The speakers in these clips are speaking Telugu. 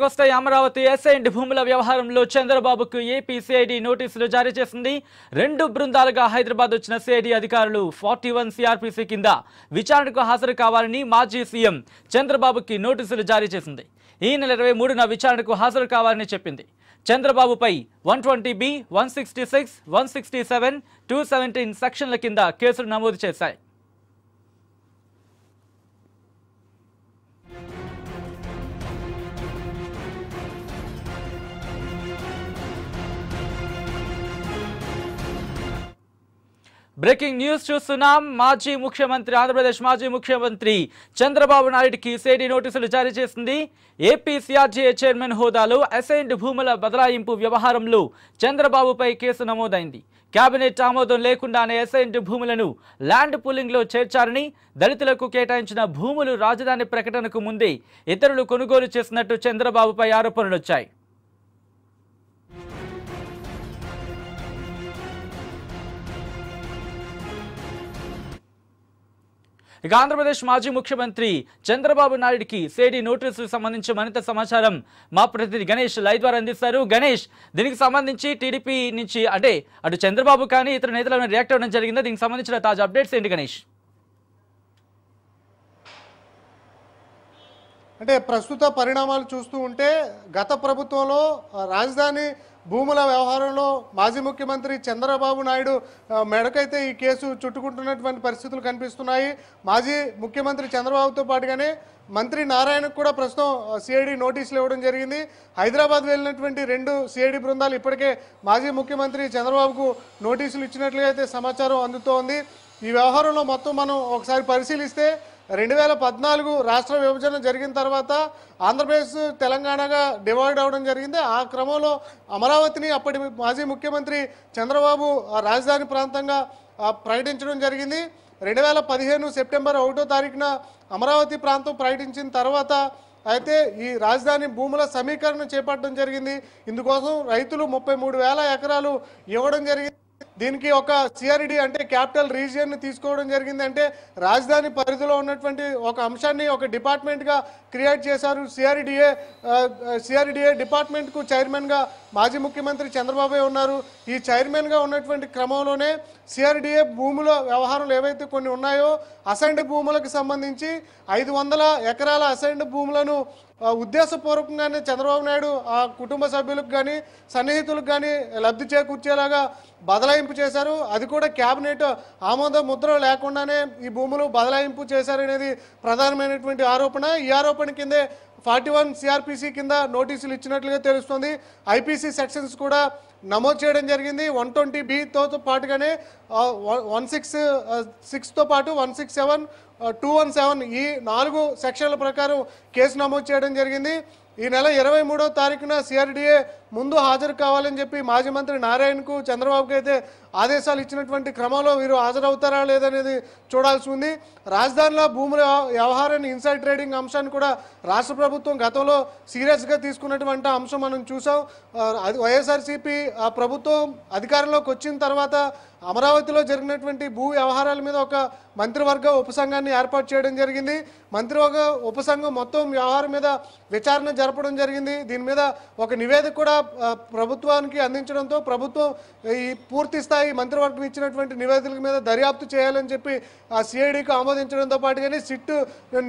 గుర్తుకొస్తే అమరావతి ఎస్ఐండ్ భూముల వ్యవహారంలో చంద్రబాబుకు ఏపీ సిఐడి నోటీసులు జారీ చేసింది రెండు బృందాలుగా హైదరాబాద్ వచ్చిన సిఐడి అధికారులు ఫార్టీ వన్ కింద విచారణకు హాజరు కావాలని మాజీ సీఎం చంద్రబాబుకి నోటీసులు జారీ చేసింది ఈ నెల ఇరవై మూడున విచారణకు హాజరు కావాలని చెప్పింది చంద్రబాబుపై one twenty B one sixty six one sixty seven two seventeen సెక్షన్ల కింద కేసులు నమోదు చేశాయి బ్రేకింగ్ న్యూస్ చూస్తున్నాం మాజీ ముఖ్యమంత్రి ఆంధ్రప్రదేశ్ మాజీ ముఖ్యమంత్రి చంద్రబాబు నాయుడికి సేడి నోటీసులు జారీ చేసింది ఏపీ సిఆర్జీఏ చైర్మన్ హోదాలో అసైన్డ్ భూముల బదలాయింపు వ్యవహారంలో చంద్రబాబుపై కేసు నమోదైంది కేబినెట్ ఆమోదం లేకుండానే అసైన్డ్ భూములను ల్యాండ్ పూలింగ్లో చేర్చారని దళితులకు కేటాయించిన భూములు రాజధాని ప్రకటనకు ముందే ఇతరులు కొనుగోలు చేసినట్టు చంద్రబాబుపై ఆరోపణలొచ్చాయి ఇక ఆంధ్రప్రదేశ్ మాజీ ముఖ్యమంత్రి చంద్రబాబు నాయుడికి సేడీ నోటీసు సంబంధించి మరింత సమాచారం మా ప్రతినిధి గణేష్ లైవ్ ద్వారా అందిస్తారు గణేష్ దీనికి సంబంధించి టీడీపీ నుంచి అంటే అటు చంద్రబాబు కానీ ఇతర నేతలను రియాక్ట్ అవ్వడం జరిగిందా దీనికి సంబంధించిన తాజా అప్డేట్స్ ఏంటి గణేష్ అంటే ప్రస్తుత పరిణామాలు చూస్తూ ఉంటే గత ప్రభుత్వంలో రాజధాని భూముల వ్యవహారంలో మాజీ ముఖ్యమంత్రి చంద్రబాబు నాయుడు మెడకైతే ఈ కేసు చుట్టుకుంటున్నటువంటి పరిస్థితులు కనిపిస్తున్నాయి మాజీ ముఖ్యమంత్రి చంద్రబాబుతో పాటుగానే మంత్రి నారాయణకు కూడా ప్రస్తుతం సిఐడి నోటీసులు ఇవ్వడం జరిగింది హైదరాబాద్ వెళ్ళినటువంటి రెండు సిఐడి బృందాలు ఇప్పటికే మాజీ ముఖ్యమంత్రి చంద్రబాబుకు నోటీసులు ఇచ్చినట్లుగా అయితే సమాచారం అందుతోంది ఈ వ్యవహారంలో మొత్తం మనం ఒకసారి పరిశీలిస్తే రెండు వేల పద్నాలుగు రాష్ట్ర విభజన జరిగిన తర్వాత ఆంధ్రప్రదేశ్ తెలంగాణగా డివైడ్ అవడం జరిగింది ఆ క్రమంలో అమరావతిని అప్పటి మాజీ ముఖ్యమంత్రి చంద్రబాబు రాజధాని ప్రాంతంగా ప్రకటించడం జరిగింది రెండు వేల పదిహేను సెప్టెంబర్ ఒకటో తారీఖున అమరావతి ప్రాంతం ప్రకటించిన తర్వాత అయితే ఈ రాజధాని భూముల సమీకరణ చేపట్టడం జరిగింది ఇందుకోసం రైతులు ముప్పై మూడు వేల ఎకరాలు ఇవ్వడం జరిగింది దీనికి ఒక సిఆర్ఈడి అంటే క్యాపిటల్ రీజియన్ తీసుకోవడం జరిగింది అంటే రాజధాని పరిధిలో ఉన్నటువంటి ఒక అంశాన్ని ఒక డిపార్ట్మెంట్గా క్రియేట్ చేశారు సిఆర్ఈడిఏ సిఆర్ఈడిఏ డిపార్ట్మెంట్కు చైర్మన్గా మాజీ ముఖ్యమంత్రి చంద్రబాబు ఉన్నారు ఈ చైర్మన్గా ఉన్నటువంటి క్రమంలోనే సిఆర్డిఏ భూముల వ్యవహారాలు ఏవైతే కొన్ని ఉన్నాయో అసైన్డ్ భూములకు సంబంధించి ఐదు ఎకరాల అసైన్డ్ భూములను ఉద్దేశపూర్వకంగానే చంద్రబాబు నాయుడు ఆ కుటుంబ సభ్యులకు కానీ సన్నిహితులకు కానీ లబ్ధి చేకూర్చేలాగా బదలాయింపు చేశారు అది కూడా క్యాబినెట్ ఆమోద ముద్ర లేకుండానే ఈ భూములు బదలాయింపు చేశారనేది ప్రధానమైనటువంటి ఆరోపణ ఈ ఆరోపణ కిందే ఫార్టీ వన్ సిఆర్పిసి కింద నోటీసులు ఇచ్చినట్లుగా తెలుస్తుంది ఐపీసీ సెక్షన్స్ కూడా నమోదు చేయడం జరిగింది వన్ ట్వంటీ బితో పాటుగానే వన్ సిక్స్ సిక్స్తో పాటు one six seven two one seven ఈ నాలుగు సెక్షన్ల ప్రకారం కేసు నమోదు చేయడం జరిగింది ఈ నెల ఇరవై మూడో తారీఖున సిఆర్డీఏ ముందు హాజరు కావాలని చెప్పి మాజీ మంత్రి నారాయణకు చంద్రబాబుకి అయితే ఆదేశాలు ఇచ్చినటువంటి క్రమంలో వీరు హాజరవుతారా లేదనేది చూడాల్సి ఉంది రాజధానిలో భూముల వ్యవహారాన్ని ఇన్సైడ్ ట్రేడింగ్ అంశాన్ని కూడా రాష్ట్ర ప్రభుత్వం గతంలో సీరియస్గా తీసుకున్నటువంటి అంశం మనం చూసాం వైఎస్ఆర్సీపీ ప్రభుత్వం అధికారంలోకి వచ్చిన తర్వాత అమరావతిలో జరిగినటువంటి భూ వ్యవహారాల మీద ఒక మంత్రివర్గ ఉపసంఘాన్ని ఏర్పాటు చేయడం జరిగింది మంత్రివర్గ ఉపసంఘం మొత్తం వ్యవహారం మీద విచారణ జరపడం జరిగింది దీని మీద ఒక నివేదిక కూడా ప్రభుత్వానికి అందించడంతో ప్రభుత్వం ఈ పూర్తి స్థాయి మంత్రివర్గం ఇచ్చినటువంటి నివేదికల మీద దర్యాప్తు చేయాలని చెప్పి ఆ సిఐడికి ఆమోదించడంతో పాటుగానే సిట్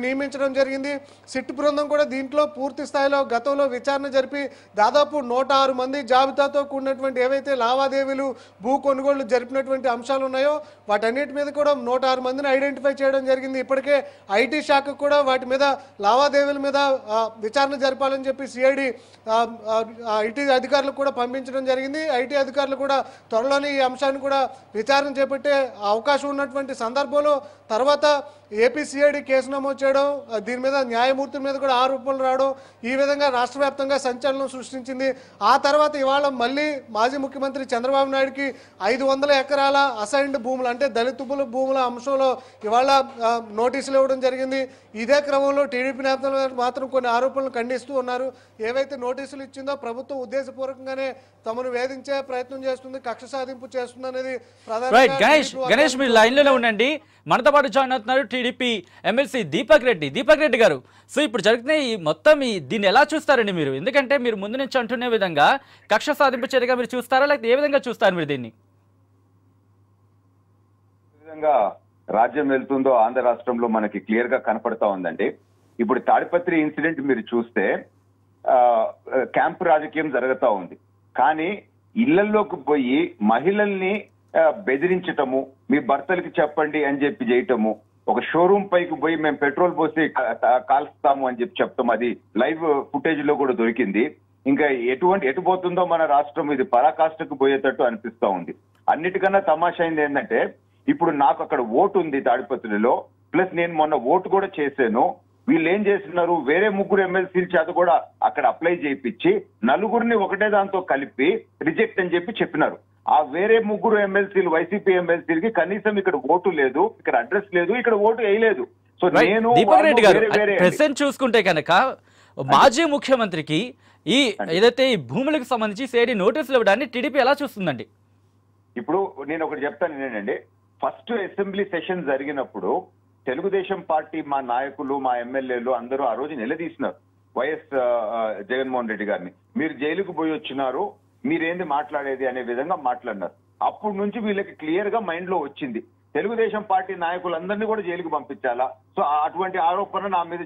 నియమించడం జరిగింది సిట్ బృందం కూడా దీంట్లో పూర్తి స్థాయిలో గతంలో విచారణ జరిపి దాదాపు నూట మంది జాబితాతో కూడినటువంటి ఏవైతే లావాదేవీలు భూ కొనుగోళ్లు జరిపిన ఉన్నటువంటి అంశాలు ఉన్నాయో వాటన్నిటి మీద కూడా నూట ఆరు మందిని ఐడెంటిఫై చేయడం జరిగింది ఇప్పటికే ఐటీ శాఖ కూడా వాటి మీద లావాదేవీల మీద విచారణ జరపాలని చెప్పి సిఐడి ఐటీ అధికారులకు కూడా పంపించడం జరిగింది ఐటీ అధికారులు కూడా త్వరలోనే ఈ అంశాన్ని కూడా విచారణ చేపట్టే అవకాశం ఉన్నటువంటి సందర్భంలో తర్వాత ఏపీసీఐడి కేసు నమోదు చేయడం దీని మీద న్యాయమూర్తుల మీద కూడా ఆరోపణలు రావడం ఈ విధంగా రాష్ట్ర వ్యాప్తంగా సంచలనం సృష్టించింది ఆ తర్వాత ఇవాళ మళ్ళీ మాజీ ముఖ్యమంత్రి చంద్రబాబు నాయుడుకి ఐదు వందల ఎకరాల అసైన్డ్ భూములు అంటే దళితుల భూముల అంశంలో ఇవాళ నోటీసులు ఇవ్వడం జరిగింది ఇదే క్రమంలో టీడీపీ నేతలు మాత్రం కొన్ని ఆరోపణలు ఖండిస్తూ ఉన్నారు ఏవైతే నోటీసులు ఇచ్చిందో ప్రభుత్వం ఉద్దేశపూర్వకంగానే తమను వేధించే ప్రయత్నం చేస్తుంది కక్ష సాధింపు చేస్తుంది అనేది గణేష్ మనతో పాటు జాయిన్ అవుతున్నారు టీడీపీ ఎమ్మెల్సీ దీపక్ రెడ్డి దీపక్ రెడ్డి గారు సో ఇప్పుడు జరుగుతున్న ఈ మొత్తం ఈ దీన్ని ఎలా చూస్తారండి మీరు ఎందుకంటే మీరు ముందు నుంచి అంటునే విధంగా కక్ష సాధింపు చర్యగా మీరు చూస్తారా లేకపోతే ఏ విధంగా చూస్తారు మీరు దీన్ని విధంగా రాజ్యం వెళ్తుందో ఆంధ్ర రాష్ట్రంలో మనకి క్లియర్ గా కనపడతా ఉందండి ఇప్పుడు తాడిపత్రి ఇన్సిడెంట్ మీరు చూస్తే క్యాంప్ రాజకీయం జరుగుతూ ఉంది కానీ ఇళ్లలోకి పోయి మహిళల్ని బెదిరించటము మీ భర్తలకు చెప్పండి అని చెప్పి చేయటము ఒక షోరూమ్ పైకి పోయి మేము పెట్రోల్ పోసి కాల్స్తాము అని చెప్పి చెప్తాం అది లైవ్ ఫుటేజ్ లో కూడా దొరికింది ఇంకా ఎటువంటి ఎటు పోతుందో మన రాష్ట్రం ఇది పరాకాష్ఠకు పోయేటట్టు అనిపిస్తా ఉంది అన్నిటికన్నా తమాషైంది ఏంటంటే ఇప్పుడు నాకు అక్కడ ఓటు ఉంది తాడిపత్రిలో ప్లస్ నేను మొన్న ఓటు కూడా చేశాను వీళ్ళు ఏం చేస్తున్నారు వేరే ముగ్గురు ఎమ్మెల్సీల చేత కూడా అక్కడ అప్లై చేయించి నలుగురిని ఒకటే దాంతో కలిపి రిజెక్ట్ అని చెప్పి చెప్పినారు ఆ వేరే ముగ్గురు ఎమ్మెల్సీలు వైసీపీ ఎమ్మెల్సీలకి కనీసం ఇక్కడ ఓటు లేదు ఇక్కడ అడ్రస్ లేదు ఇక్కడ ఓటు వేయలేదు సో నేను దీపక్ రెడ్డి గారు ప్రెసెంట్ చూసుకుంటే కనుక మాజీ ముఖ్యమంత్రికి ఈ ఏదైతే ఈ భూములకు సంబంధించి సేడి నోటీసులు ఇవ్వడాన్ని టీడీపీ ఎలా చూస్తుందండి ఇప్పుడు నేను ఒకటి చెప్తాను ఏంటండి ఫస్ట్ అసెంబ్లీ సెషన్ జరిగినప్పుడు తెలుగుదేశం పార్టీ మా నాయకులు మా ఎమ్మెల్యేలు అందరూ ఆ రోజు నిలదీసినారు వైఎస్ జగన్మోహన్ రెడ్డి గారిని మీరు జైలుకు పోయి వచ్చినారు మీరేంది మాట్లాడేది అనే విధంగా మాట్లాడినారు అప్పటి నుంచి వీళ్ళకి క్లియర్ గా మైండ్ లో వచ్చింది తెలుగుదేశం పార్టీ నాయకులందరినీ కూడా జైలుకి పంపించాలా సో అటువంటి ఆరోపణ నా మీద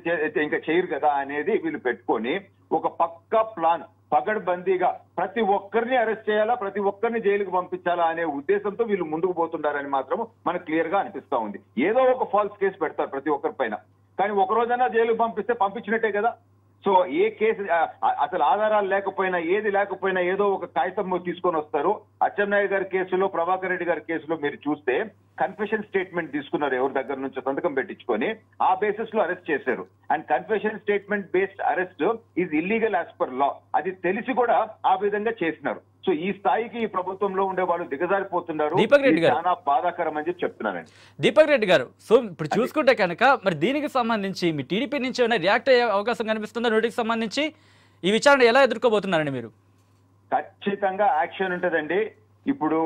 ఇంకా చేయరు కదా అనేది వీళ్ళు పెట్టుకొని ఒక పక్క ప్లాన్ పగడ్బందీగా ప్రతి ఒక్కరిని అరెస్ట్ చేయాలా ప్రతి ఒక్కరిని జైలుకు పంపించాలా అనే ఉద్దేశంతో వీళ్ళు ముందుకు పోతుండారని మాత్రం మనకు క్లియర్ గా అనిపిస్తా ఉంది ఏదో ఒక ఫాల్స్ కేసు పెడతారు ప్రతి ఒక్కరి పైన కానీ ఒక రోజైనా జైలుకు పంపిస్తే పంపించినట్టే కదా సో ఏ కేసు అసలు ఆధారాలు లేకపోయినా ఏది లేకపోయినా ఏదో ఒక కాగితం తీసుకొని వస్తారు అచ్చెన్నాయుడు గారి కేసులో ప్రభాకర్ రెడ్డి గారి కేసులో మీరు చూస్తే కన్ఫెషన్ స్టేట్మెంట్ తీసుకున్నారు ఎవరి దగ్గర నుంచి సంతకం పెట్టించుకొని ఆ బేసిస్ లో అరెస్ట్ చేశారు and confession statement based arrest is illegal as per law అది తెలిసి కూడా ఆ విధంగా చేసినారు సో ఈ స్థాయికి ఈ ప్రభుత్వంలో ఉండే వాళ్ళు దిగజారిపోతున్నారు దీపక్ రెడ్డి గారు చాలా బాధాకరం అని చెప్పి చెప్తున్నానండి దీపక్ రెడ్డి గారు సో ఇప్పుడు చూసుకుంటే కనుక మరి దీనికి సంబంధించి మీ టీడీపీ నుంచి ఏమైనా రియాక్ట్ అయ్యే అవకాశం కనిపిస్తుందా నోటికి సంబంధించి ఈ విచారణ ఎలా ఎదుర్కోబోతున్నారండి మీరు ఖచ్చితంగా యాక్షన్ ఉంటుందండి ఇప్పుడు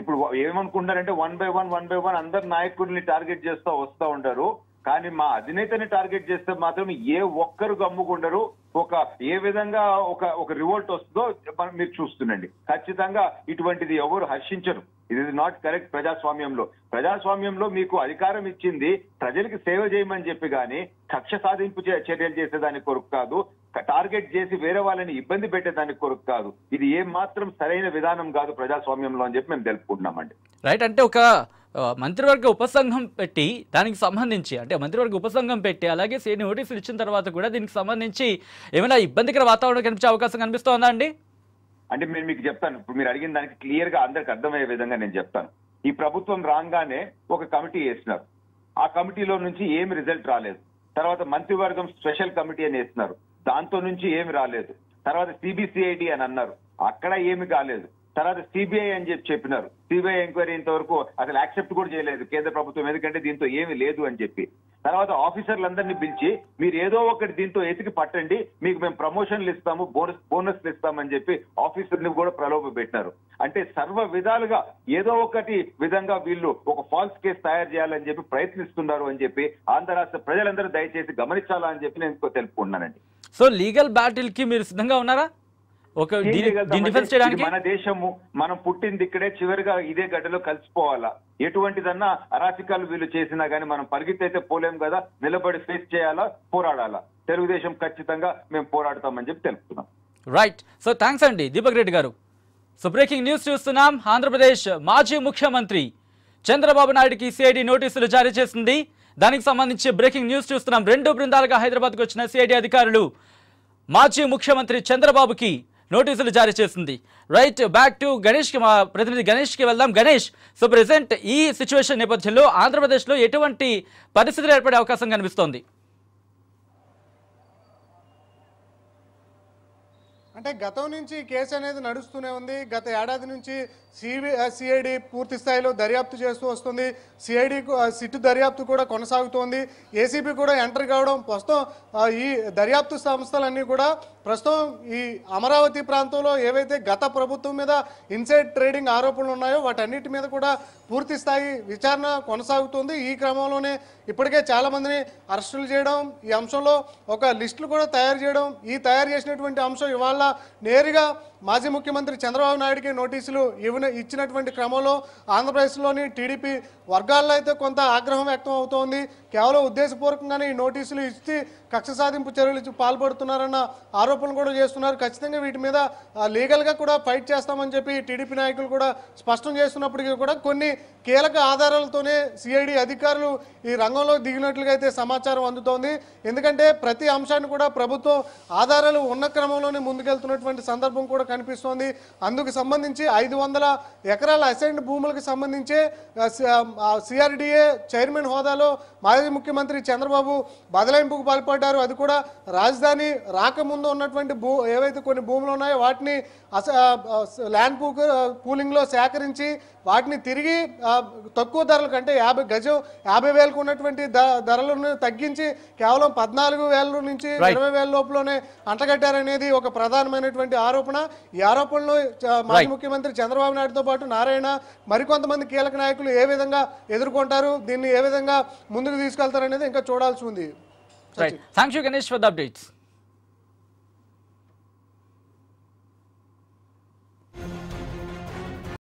ఇప్పుడు ఏమనుకుంటున్నారంటే one by one one by one అందరు నాయకుడిని టార్గెట్ చేస్తూ వస్తూ ఉంటారు కానీ మా అధినేతని టార్గెట్ చేస్తే మాత్రం ఏ ఒక్కరు గమ్ముకుండరు ఒక ఏ విధంగా ఒక ఒక రివోల్ట్ వస్తుందో మనం మీరు చూస్తుండండి ఖచ్చితంగా ఇటువంటిది ఎవరు హర్షించరు ఇది నాట్ కరెక్ట్ ప్రజాస్వామ్యంలో ప్రజాస్వామ్యంలో మీకు అధికారం ఇచ్చింది ప్రజలకి సేవ చేయమని చెప్పి కానీ కక్ష సాధింపు చర్యలు చేసేదాని కొరకు కాదు టార్గెట్ చేసి వేరే వాళ్ళని ఇబ్బంది పెట్టేదానికి కొరకు కాదు ఇది ఏ మాత్రం సరైన విధానం కాదు ప్రజాస్వామ్యంలో అని చెప్పి మేము తెలుపుకుంటున్నామండి రైట్ అంటే ఒక మంత్రివర్గ ఉపసంఘం పెట్టి దానికి సంబంధించి అంటే మంత్రివర్గ ఉపసంఘం పెట్టి అలాగే సేని నోటీసులు ఇచ్చిన తర్వాత కూడా దీనికి సంబంధించి ఏమైనా ఇబ్బందికర వాతావరణం కనిపించే అవకాశం కనిపిస్తోందా అండి అంటే నేను మీకు చెప్తాను ఇప్పుడు మీరు అడిగిన దానికి క్లియర్ గా అందరికి అర్థమయ్యే విధంగా నేను చెప్తాను ఈ ప్రభుత్వం రాగానే ఒక కమిటీ వేసినారు ఆ కమిటీలో నుంచి ఏమి రిజల్ట్ రాలేదు తర్వాత మంత్రివర్గం స్పెషల్ కమిటీ అని వేస్తున్నారు దాంతో నుంచి ఏమి రాలేదు తర్వాత సిబిసిఐడి అని అన్నారు అక్కడ ఏమి కాలేదు తర్వాత సిబిఐ అని చెప్పి చెప్పినారు సిబిఐ ఎంక్వైరీ ఇంతవరకు అసలు యాక్సెప్ట్ కూడా చేయలేదు కేంద్ర ప్రభుత్వం ఎందుకంటే దీంతో ఏమి లేదు అని చెప్పి తర్వాత ఆఫీసర్లందరినీ పిలిచి మీరు ఏదో ఒకటి దీంతో ఎతికి పట్టండి మీకు మేము ప్రమోషన్లు ఇస్తాము బోనస్ బోనస్లు ఇస్తామని చెప్పి ఆఫీసర్ని కూడా ప్రలోభ పెట్టినారు అంటే సర్వ విధాలుగా ఏదో ఒకటి విధంగా వీళ్ళు ఒక ఫాల్స్ కేసు తయారు చేయాలని చెప్పి ప్రయత్నిస్తున్నారు అని చెప్పి ఆంధ్ర రాష్ట్ర ప్రజలందరూ దయచేసి గమనించాలని చెప్పి నేను తెలుపుకుంటున్నానండి సో లీగల్ బ్యాటిల్ కి మీరు సిద్ధంగా ఉన్నారా డిఫెన్స్ చేయడానికి మన దేశము మనం పుట్టింది ఇక్కడే చివరిగా ఇదే గడ్డలో కలిసిపోవాలా ఎటువంటిదన్నా అరాచకాలు వీళ్ళు చేసినా గానీ మనం పరిగెత్తైతే పోలేం కదా నిలబడి ఫేస్ చేయాలా పోరాడాలా తెలుగుదేశం ఖచ్చితంగా మేము పోరాడతామని చెప్పి తెలుపుతున్నాం రైట్ సో థ్యాంక్స్ అండి దీపక్ రెడ్డి గారు సో బ్రేకింగ్ న్యూస్ చూస్తున్నాం ఆంధ్రప్రదేశ్ మాజీ ముఖ్యమంత్రి చంద్రబాబు నాయుడుకి సిఐడి నోటీసులు జారీ చేసింది దానికి సంబంధించి బ్రేకింగ్ న్యూస్ చూస్తున్నాం రెండు బృందాలుగా హైదరాబాద్కు వచ్చిన సిఐడి అధికారులు మాజీ ముఖ్యమంత్రి చంద్రబాబుకి నోటీసులు జారీ చేసింది రైట్ బ్యాక్ టు గణేష్కి మా ప్రతినిధి గణేష్కి వెళ్దాం గణేష్ సో ప్రజెంట్ ఈ సిచ్యువేషన్ నేపథ్యంలో ఆంధ్రప్రదేశ్లో ఎటువంటి పరిస్థితులు ఏర్పడే అవకాశం కనిపిస్తోంది అంటే గతం నుంచి కేసు అనేది నడుస్తూనే ఉంది గత ఏడాది నుంచి సిబి సిఐడి పూర్తి స్థాయిలో దర్యాప్తు చేస్తూ వస్తుంది సిఐడి సిట్ దర్యాప్తు కూడా కొనసాగుతోంది ఏసీబీ కూడా ఎంటర్ కావడం ప్రస్తుతం ఈ దర్యాప్తు సంస్థలన్నీ కూడా ప్రస్తుతం ఈ అమరావతి ప్రాంతంలో ఏవైతే గత ప్రభుత్వం మీద ఇన్సైడ్ ట్రేడింగ్ ఆరోపణలు ఉన్నాయో వాటన్నిటి మీద కూడా పూర్తి స్థాయి విచారణ కొనసాగుతుంది ఈ క్రమంలోనే ఇప్పటికే చాలామందిని అరెస్టులు చేయడం ఈ అంశంలో ఒక లిస్టులు కూడా తయారు చేయడం ఈ తయారు చేసినటువంటి అంశం ఇవాళ నేరుగా మాజీ ముఖ్యమంత్రి చంద్రబాబు నాయుడికి నోటీసులు ఇవ్వ ఇచ్చినటువంటి క్రమంలో ఆంధ్రప్రదేశ్లోని టీడీపీ వర్గాల్లో అయితే కొంత ఆగ్రహం వ్యక్తం అవుతోంది కేవలం ఉద్దేశపూర్వకంగానే ఈ నోటీసులు ఇస్తే కక్ష సాధింపు చర్యలు పాల్పడుతున్నారన్న ఆరోపణలు కూడా చేస్తున్నారు ఖచ్చితంగా వీటి మీద లీగల్గా కూడా ఫైట్ చేస్తామని చెప్పి టీడీపీ నాయకులు కూడా స్పష్టం చేస్తున్నప్పటికీ కూడా కొన్ని కీలక ఆధారాలతోనే సిఐడి అధికారులు ఈ రంగంలో దిగినట్లుగా అయితే సమాచారం అందుతోంది ఎందుకంటే ప్రతి అంశాన్ని కూడా ప్రభుత్వం ఆధారాలు ఉన్న క్రమంలోనే ముందుకెళ్తున్నటువంటి సందర్భం కూడా కనిపిస్తోంది అందుకు సంబంధించి ఐదు ఎకరాల అసైన్డ్ భూములకు సంబంధించే సిఆర్డిఏ చైర్మన్ హోదాలో మాజీ ముఖ్యమంత్రి చంద్రబాబు బదలాయింపుకు పాల్పడి పడ్డారు అది కూడా రాజధాని రాకముందు ఉన్నటువంటి భూ ఏవైతే కొన్ని భూములు ఉన్నాయో వాటిని అస ల్యాండ్ పూ పూలింగ్లో సేకరించి వాటిని తిరిగి తక్కువ ధరల కంటే యాభై గజం యాభై వేలకు ఉన్నటువంటి ధరలను తగ్గించి కేవలం పద్నాలుగు వేల నుంచి ఇరవై వేల లోపలనే అంటగట్టారనేది ఒక ప్రధానమైనటువంటి ఆరోపణ ఈ ఆరోపణలు మాజీ ముఖ్యమంత్రి చంద్రబాబు నాయుడుతో పాటు నారాయణ మరికొంతమంది కీలక నాయకులు ఏ విధంగా ఎదుర్కొంటారు దీన్ని ఏ విధంగా ముందుకు తీసుకెళ్తారనేది ఇంకా చూడాల్సి ఉంది right. Thank you, Ganesh, for the updates.